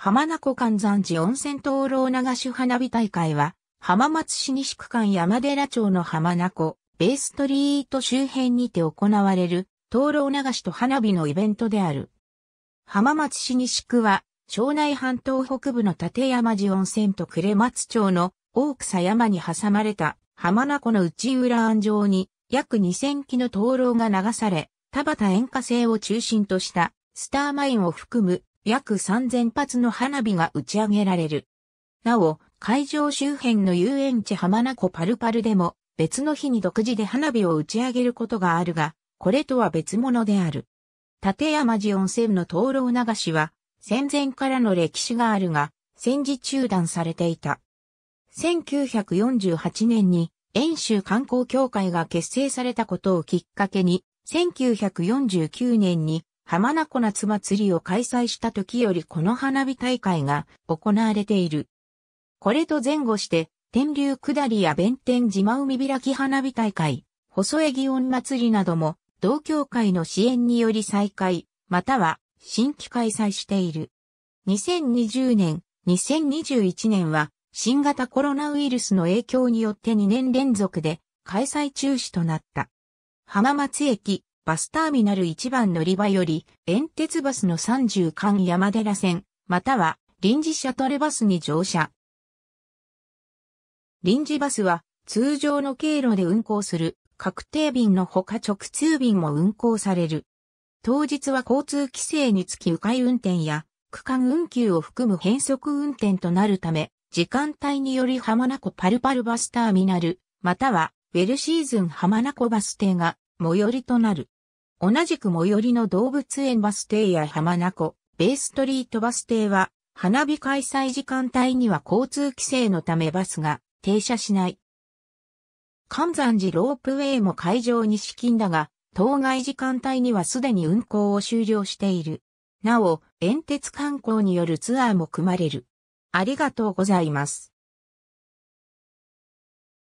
浜名湖観山寺温泉灯籠流し花火大会は、浜松市西区間山寺町の浜名湖、ベーストリート周辺にて行われる、灯籠流しと花火のイベントである。浜松市西区は、庄内半島北部の立山寺温泉と呉松町の大草山に挟まれた浜名湖の内浦安城に約2000基の灯籠が流され、田畑塩化製を中心としたスターマインを含む約3000発の花火が打ち上げられる。なお、会場周辺の遊園地浜名湖パルパルでも別の日に独自で花火を打ち上げることがあるが、これとは別物である。立山寺温泉の灯籠流しは戦前からの歴史があるが、戦時中断されていた。1948年に遠州観光協会が結成されたことをきっかけに、1949年に浜名湖夏祭りを開催した時よりこの花火大会が行われている。これと前後して、天竜下りや弁天島海開き花火大会、細江祇園祭りなども、同協会の支援により再開、または新規開催している。2020年、2021年は、新型コロナウイルスの影響によって2年連続で開催中止となった。浜松駅、バスターミナル1番乗り場より、遠鉄バスの30間山寺線、または臨時シャトルバスに乗車。臨時バスは通常の経路で運行する確定便のほか直通便も運行される。当日は交通規制につき迂回運転や区間運休を含む変則運転となるため、時間帯により浜名湖パルパルバスターミナル、またはウェルシーズン浜名湖バス停が最寄りとなる。同じく最寄りの動物園バス停や浜名湖、ベイストリートバス停は、花火開催時間帯には交通規制のためバスが停車しない。関山寺ロープウェイも会場に資金だが、当該時間帯にはすでに運行を終了している。なお、遠鉄観光によるツアーも組まれる。ありがとうございます。